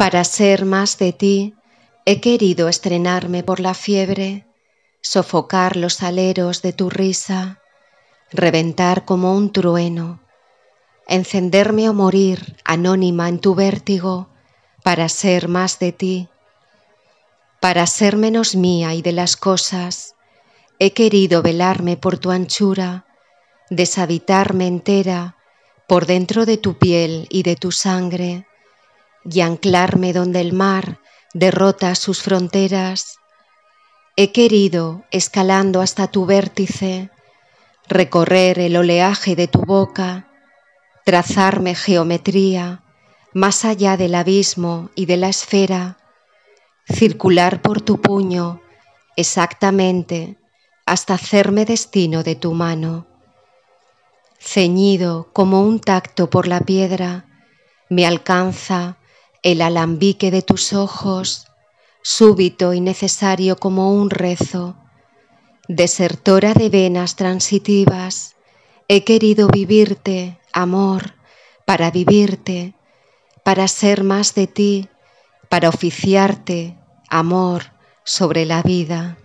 Para ser más de ti, he querido estrenarme por la fiebre, sofocar los aleros de tu risa, reventar como un trueno, encenderme o morir anónima en tu vértigo, para ser más de ti. Para ser menos mía y de las cosas, he querido velarme por tu anchura, deshabitarme entera por dentro de tu piel y de tu sangre, y anclarme donde el mar derrota sus fronteras. He querido, escalando hasta tu vértice, recorrer el oleaje de tu boca, trazarme geometría más allá del abismo y de la esfera, circular por tu puño exactamente hasta hacerme destino de tu mano. Ceñido como un tacto por la piedra, me alcanza el alambique de tus ojos, súbito y necesario como un rezo, desertora de venas transitivas, he querido vivirte, amor, para vivirte, para ser más de ti, para oficiarte, amor, sobre la vida.